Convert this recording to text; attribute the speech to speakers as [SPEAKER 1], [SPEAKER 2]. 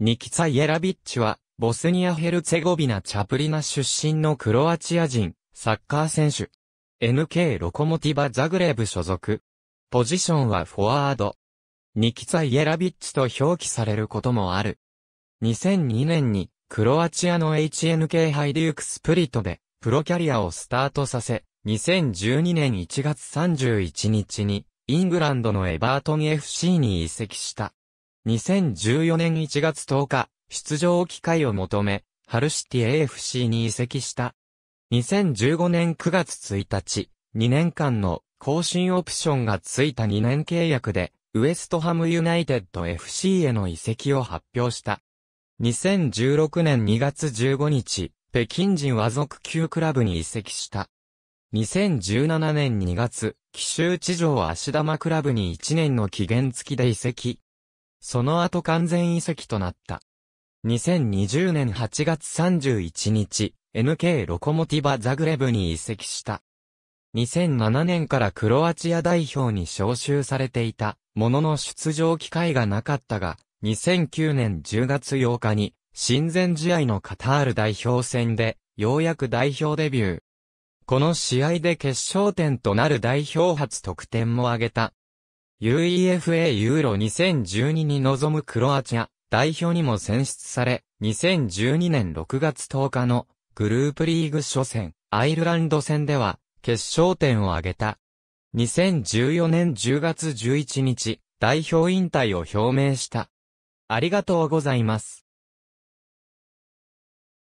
[SPEAKER 1] ニキツァ・イェラビッチは、ボスニア・ヘルツェゴビナ・チャプリナ出身のクロアチア人、サッカー選手。NK ロコモティバ・ザグレーブ所属。ポジションはフォワード。ニキツァ・イェラビッチと表記されることもある。2002年に、クロアチアの HNK ハイデュークスプリットで、プロキャリアをスタートさせ、2012年1月31日に、イングランドのエバートン FC に移籍した。2014年1月10日、出場機会を求め、ハルシティ AFC に移籍した。2015年9月1日、2年間の更新オプションがついた2年契約で、ウエストハムユナイテッド FC への移籍を発表した。2016年2月15日、北京人和族級クラブに移籍した。2017年2月、奇州地上足玉クラブに1年の期限付きで移籍。その後完全移籍となった。2020年8月31日、NK ロコモティバザグレブに移籍した。2007年からクロアチア代表に招集されていた、ものの出場機会がなかったが、2009年10月8日に、親善試合のカタール代表戦で、ようやく代表デビュー。この試合で決勝点となる代表初得点も挙げた、UEFA ユーロ2012に臨むクロアチア代表にも選出され、2012年6月10日のグループリーグ初戦、アイルランド戦では決勝点を挙げた。2014年10月11日、代表引退を表明した。ありがとうございます。